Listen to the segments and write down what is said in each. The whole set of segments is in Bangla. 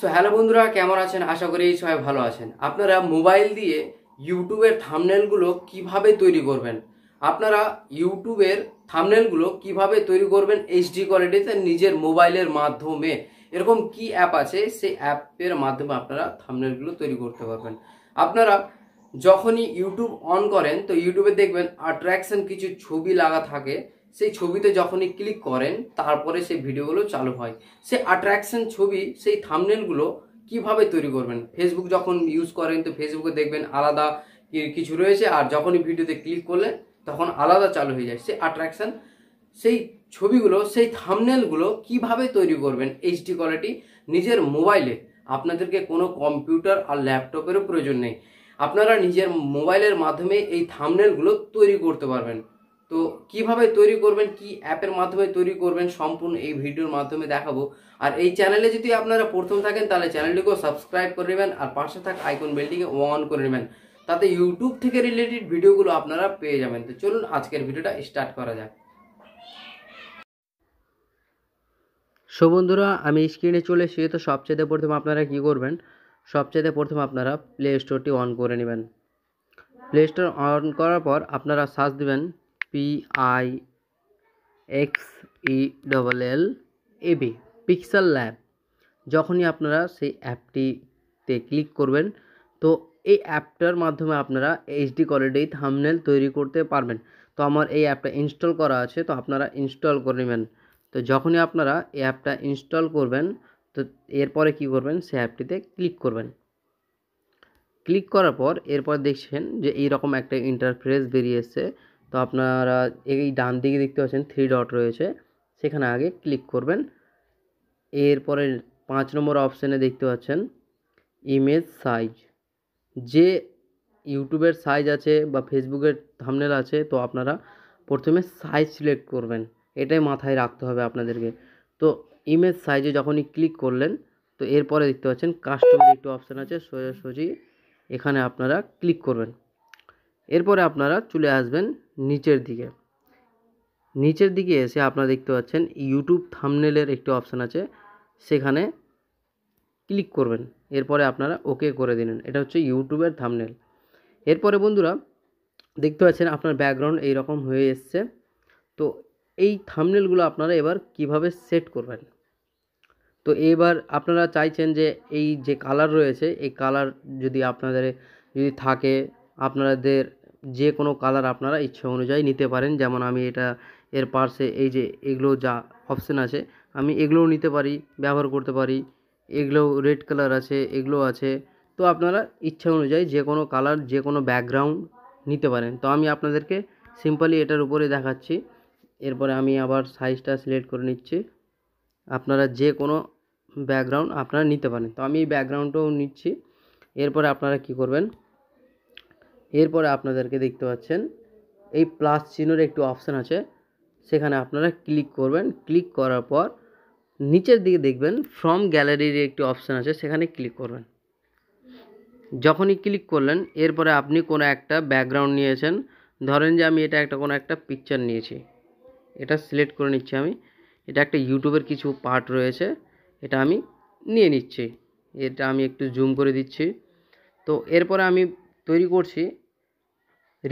সো হ্যালো বন্ধুরা কেমন আছেন আশা করি সবাই ভালো আছেন আপনারা মোবাইল দিয়ে ইউটিউবের থামনেলগুলো কিভাবে তৈরি করবেন আপনারা ইউটিউবের থামনেলগুলো কিভাবে তৈরি করবেন এইচডি কোয়ালিটিতে নিজের মোবাইলের মাধ্যমে এরকম কি অ্যাপ আছে সেই অ্যাপের মাধ্যমে আপনারা থামনেলগুলো তৈরি করতে পারবেন আপনারা যখনই ইউটিউব অন করেন তো ইউটিউবে দেখবেন অ্যাট্রাকশন কিছু ছবি লাগা থাকে সেই ছবিতে যখনই ক্লিক করেন তারপরে সেই ভিডিওগুলো চালু হয় সে অ্যাট্রাকশন ছবি সেই থামনেলগুলো কিভাবে তৈরি করবেন ফেসবুক যখন ইউজ করেন তো ফেসবুকে দেখবেন আলাদা কিছু রয়েছে আর যখনই ভিডিওতে ক্লিক করলে তখন আলাদা চালু হয়ে যায় সে অ্যাট্রাকশন সেই ছবিগুলো সেই থামনেলগুলো কিভাবে তৈরি করবেন এইচডি কোয়ালিটি নিজের মোবাইলে আপনাদেরকে কোনো কম্পিউটার আর ল্যাপটপেরও প্রয়োজন নেই আপনারা নিজের মোবাইলের মাধ্যমে এই থামনেলগুলো তৈরি করতে পারবেন তো কিভাবে তৈরি করবেন কি অ্যাপের মাধ্যমে তৈরি করবেন সম্পূর্ণ এই ভিডিওর মাধ্যমে দেখাবো আর এই চ্যানেলে যদি আপনারা প্রথম থাকেন তাহলে চ্যানেলটিকেও সাবস্ক্রাইব করে নেবেন আর পাশে থাক আইকন বেলটিকে অন করে নেবেন তাতে ইউটিউব থেকে রিলেটেড ভিডিওগুলো আপনারা পেয়ে যাবেন তো চলুন আজকের ভিডিওটা স্টার্ট করা যাক সো আমি স্ক্রিনে চলে এসে তো সবচেয়ে প্রথম আপনারা কি করবেন সবচেয়ে প্রথম আপনারা প্লে স্টোরটি অন করে নেবেন প্লে স্টোর অন করার পর আপনারা সার্চ দেবেন P I X E double L AB pixel lab যখনই আপনারা সেই অ্যাপটিতে ক্লিক করবেন তো এই অ্যাপটার মাধ্যমে আপনারা এইচডি কোয়ালিটি থামনেল তৈরি করতে পারবেন তো আমার এই অ্যাপটা ইনস্টল করা আছে তো আপনারা ইনস্টল করে নেবেন তো যখনই আপনারা এই অ্যাপটা ইনস্টল করবেন তো এরপরে কি করবেন সেই অ্যাপটিতে ক্লিক করবেন ক্লিক করার পর এরপর দেখছেন যে এইরকম একটা ইন্টারফেস বেরিয়ে এসছে তো আপনারা এই ডান দিকে দেখতে পাচ্ছেন থ্রি ডট রয়েছে সেখানে আগে ক্লিক করবেন এরপরে পাঁচ নম্বর অপশানে দেখতে পাচ্ছেন ইমেজ সাইজ যে ইউটিউবের সাইজ আছে বা ফেসবুকের থামনেল আছে তো আপনারা প্রথমে সাইজ সিলেক্ট করবেন এটাই মাথায় রাখতে হবে আপনাদেরকে তো ইমেজ সাইজে যখনই ক্লিক করলেন তো এরপরে দেখতে পাচ্ছেন কাস্টমার একটু অপশান আছে সোজাসুজি এখানে আপনারা ক্লিক করবেন এরপরে আপনারা চলে আসবেন নিচের দিকে নিচের দিকে এসে আপনারা দেখতে পাচ্ছেন ইউটিউব থামনেলের একটি অপশান আছে সেখানে ক্লিক করবেন এরপরে আপনারা ওকে করে দিলেন এটা হচ্ছে ইউটিউবের থামনেল এরপরে বন্ধুরা দেখতে পাচ্ছেন আপনার ব্যাকগ্রাউন্ড এই রকম হয়ে এসছে তো এই থামনেলগুলো আপনারা এবার কিভাবে সেট করবেন তো এবার আপনারা চাইছেন যে এই যে কালার রয়েছে এই কালার যদি আপনাদের যদি থাকে আপনাদের যে কোনো কালার আপনারা ইচ্ছে অনুযায়ী নিতে পারেন যেমন আমি এটা এর পার্সে এই যে এগুলো যা অপশান আছে আমি এগুলোও নিতে পারি ব্যবহার করতে পারি এগুলো রেড কালার আছে এগুলো আছে তো আপনারা ইচ্ছা অনুযায়ী যে কোনো কালার যে কোনো ব্যাকগ্রাউন্ড নিতে পারেন তো আমি আপনাদেরকে সিম্পলি এটার উপরে দেখাচ্ছি এরপরে আমি আবার সাইজটা সিলেক্ট করে নিচ্ছি আপনারা যে কোনো ব্যাকগ্রাউন্ড আপনারা নিতে পারেন তো আমি এই ব্যাকগ্রাউন্ডটাও নিচ্ছি এরপরে আপনারা কি করবেন এরপরে আপনাদেরকে দেখতে পাচ্ছেন এই প্লাস চিহ্নর একটু অপশান আছে সেখানে আপনারা ক্লিক করবেন ক্লিক করার পর নিচের দিকে দেখবেন ফ্রম গ্যালারির একটি অপশান আছে সেখানে ক্লিক করবেন যখনই ক্লিক করলেন এরপরে আপনি কোনো একটা ব্যাকগ্রাউন্ড নিয়েছেন ধরেন যে আমি এটা একটা কোনো একটা পিকচার নিয়েছি এটা সিলেক্ট করে নিচ্ছি আমি এটা একটা ইউটিউবের কিছু পার্ট রয়েছে এটা আমি নিয়ে নিচ্ছি এটা আমি একটু জুম করে দিচ্ছি তো এরপরে আমি তৈরি করছি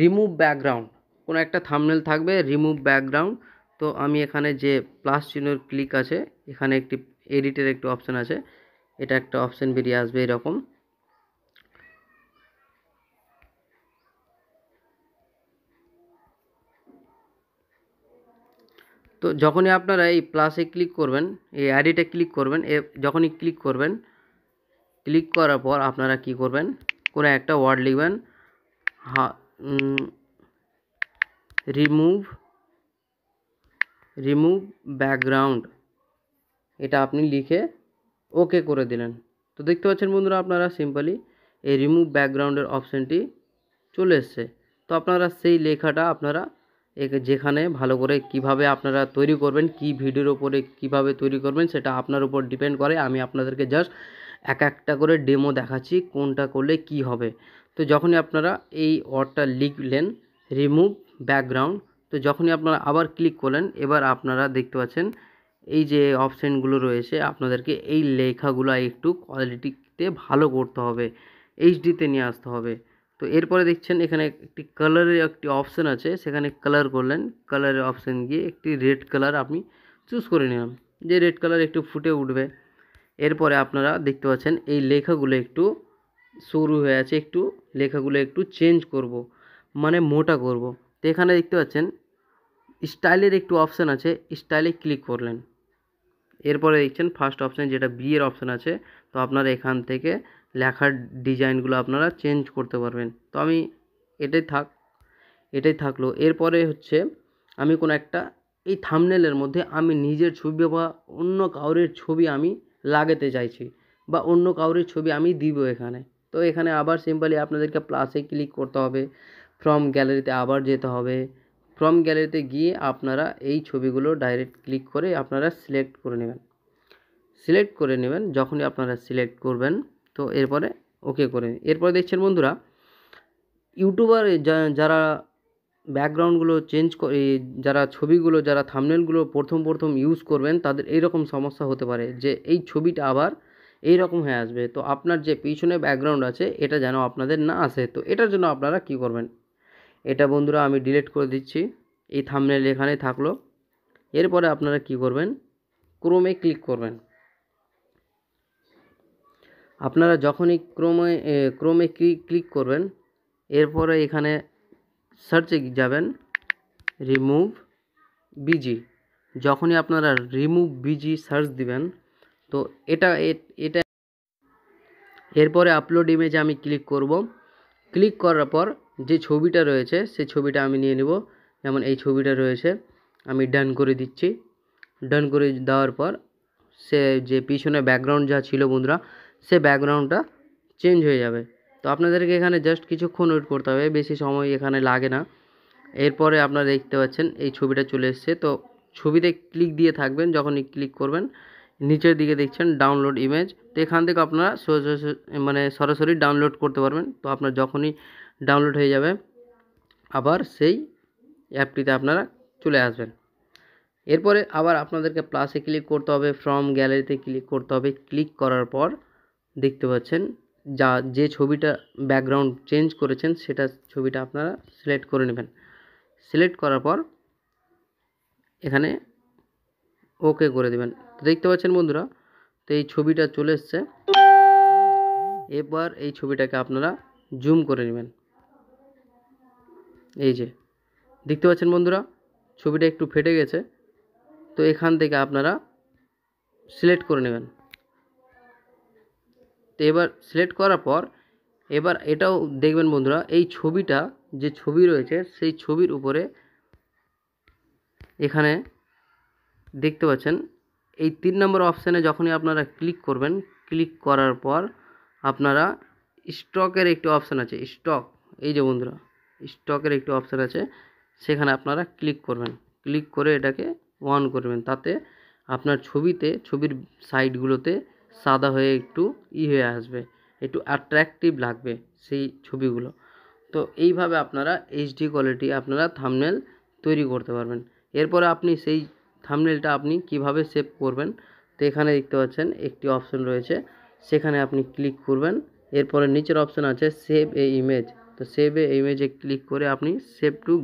রিমুভ ব্যাকগ্রাউন্ড কোনো একটা থামনেল থাকবে রিমুভ ব্যাকগ্রাউন্ড তো আমি এখানে যে প্লাস চিহ্নর ক্লিক আছে এখানে একটি এডিটের একটি অপশান আছে এটা একটা অপশান বেরিয়ে আসবে এরকম তো যখনই আপনারা এই প্লাসে ক্লিক করবেন এই অ্যাডিটে ক্লিক করবেন এ যখনই ক্লিক করবেন ক্লিক করার পর আপনারা কি করবেন করে একটা ওয়ার্ড লিখবেন হা রিমুভ রিমুভ ব্যাকগ্রাউন্ড এটা আপনি লিখে ওকে করে দিলেন তো দেখতে পাচ্ছেন বন্ধুরা আপনারা সিম্পলি এই রিমুভ ব্যাকগ্রাউন্ডের অপশানটি চলে এসছে তো আপনারা সেই লেখাটা আপনারা যেখানে ভালো করে কিভাবে আপনারা তৈরি করবেন কি ভিডিওর ওপরে কিভাবে তৈরি করবেন সেটা আপনার উপর ডিপেন্ড করে আমি আপনাদেরকে জাস্ট এক একটা করে ডেমো দেখাচ্ছি কোনটা করলে কি হবে তো যখনই আপনারা এই ওয়ার্ডটা লিখলেন রিমুভ ব্যাকগ্রাউন্ড তো যখনই আপনারা আবার ক্লিক করলেন এবার আপনারা দেখতে পাচ্ছেন এই যে অপশানগুলো রয়েছে আপনাদেরকে এই লেখাগুলো একটু কোয়ালিটিতে ভালো করতে হবে এইচডিতে নিয়ে আসতে হবে তো এরপরে দেখছেন এখানে একটি কালারের একটি অপশান আছে সেখানে কালার করলেন কালারের অপশান গিয়ে একটি রেড কালার আপনি চুজ করে নিলাম যে রেড কালার একটু ফুটে উঠবে এরপরে আপনারা দেখতে পাচ্ছেন এই লেখাগুলো একটু সরু হয়ে আছে একটু লেখাগুলো একটু চেঞ্জ করব। মানে মোটা করব। তো এখানে দেখতে পাচ্ছেন স্টাইলের একটু অপশান আছে স্টাইলে ক্লিক করলেন এরপরে দেখছেন ফার্স্ট অপশান যেটা বিয়ের অপশান আছে তো আপনারা এখান থেকে লেখার ডিজাইনগুলো আপনারা চেঞ্জ করতে পারবেন তো আমি এটাই থাক এটাই থাকলো এরপরে হচ্ছে আমি কোনো একটা এই থামনেলের মধ্যে আমি নিজের ছবি বা অন্য কাউরের ছবি আমি লাগাতে চাইছি বা অন্য কারোর ছবি আমি দিব এখানে তো এখানে আবার সিম্পলি আপনাদেরকে প্লাসে ক্লিক করতে হবে ফ্রম গ্যালারিতে আবার যেতে হবে ফ্রম গ্যালারিতে গিয়ে আপনারা এই ছবিগুলো ডাইরেক্ট ক্লিক করে আপনারা সিলেক্ট করে নেবেন সিলেক্ট করে নেবেন যখনই আপনারা সিলেক্ট করবেন তো এরপরে ওকে করে এরপরে দেখছেন বন্ধুরা ইউটিউবার যারা ব্যাকগ্রাউন্ডগুলো চেঞ্জ করে যারা ছবিগুলো যারা থামনেলগুলো প্রথম প্রথম ইউজ করবেন তাদের এইরকম সমস্যা হতে পারে যে এই ছবিটা আবার এই রকম হয়ে আসবে তো আপনার যে পিছনে ব্যাকগ্রাউন্ড আছে এটা যেন আপনাদের না আসে তো এটার জন্য আপনারা কি করবেন এটা বন্ধুরা আমি ডিলিট করে দিচ্ছি এই থামনেল এখানে থাকলো এরপরে আপনারা কি করবেন ক্রোমে ক্লিক করবেন আপনারা যখনই ক্রোমে ক্রোমে ক্লিক করবেন এরপরে এখানে সার্চে যাবেন রিমুভ বিজি যখনই আপনারা রিমুভ বিজি সার্চ দিবেন তো এটা এটা এরপরে আপলোড ইমেজে আমি ক্লিক করব ক্লিক করার পর যে ছবিটা রয়েছে সে ছবিটা আমি নিয়ে নেব যেমন এই ছবিটা রয়েছে আমি ডান করে দিচ্ছি ডান করে দেওয়ার পর সে যে পিছনে ব্যাকগ্রাউন্ড যা ছিল বন্ধুরা সে ব্যাকগ্রাউন্ডটা চেঞ্জ হয়ে যাবে তো আপনাদেরকে এখানে জাস্ট কিছুক্ষণ ওয়েট করতে হবে বেশি সময় এখানে লাগে না এরপরে আপনারা দেখতে পাচ্ছেন এই ছবিটা চলে এসছে তো ছবিতে ক্লিক দিয়ে থাকবেন যখনই ক্লিক করবেন নিচের দিকে দেখছেন ডাউনলোড ইমেজ তো এখান থেকে আপনারা মানে সরাসরি ডাউনলোড করতে পারবেন তো আপনার যখনই ডাউনলোড হয়ে যাবে আবার সেই অ্যাপটিতে আপনারা চলে আসবেন এরপরে আবার আপনাদেরকে প্লাসে ক্লিক করতে হবে ফ্রম গ্যালারিতে ক্লিক করতে হবে ক্লিক করার পর দেখতে পাচ্ছেন যা যে ছবিটা ব্যাকগ্রাউন্ড চেঞ্জ করেছেন সেটা ছবিটা আপনারা সিলেক্ট করে নেবেন সিলেক্ট করার পর এখানে ওকে করে দেবেন তো দেখতে পাচ্ছেন বন্ধুরা তো এই ছবিটা চলে এসছে এবার এই ছবিটাকে আপনারা জুম করে নেবেন এই যে দেখতে পাচ্ছেন বন্ধুরা ছবিটা একটু ফেটে গেছে তো এখান থেকে আপনারা সিলেক্ট করে নেবেন তো এবার সিলেক্ট করার পর এবার এটাও দেখবেন বন্ধুরা এই ছবিটা যে ছবি রয়েছে সেই ছবির উপরে এখানে দেখতে পাচ্ছেন এই তিন নম্বর অপশানে যখনই আপনারা ক্লিক করবেন ক্লিক করার পর আপনারা স্টকের একটি অপশান আছে স্টক এই যে বন্ধুরা স্টকের একটি অপশান আছে সেখানে আপনারা ক্লিক করবেন ক্লিক করে এটাকে অন করবেন তাতে আপনার ছবিতে ছবির সাইডগুলোতে সাদা হয়ে একটু ই হয়ে আসবে একটু অ্যাট্রাকটিভ লাগবে সেই ছবিগুলো তো এইভাবে আপনারা এইচডি কোয়ালিটি আপনারা থামনেল তৈরি করতে পারবেন এরপরে আপনি সেই থামনেলটা আপনি কিভাবে সেভ করবেন তো এখানে দেখতে পাচ্ছেন একটি অপশন রয়েছে সেখানে আপনি ক্লিক করবেন এরপরে নিচের অপশন আছে সেভ এ ইমেজ তো সেভ এ ইমেজে ক্লিক করে আপনি সেভ টু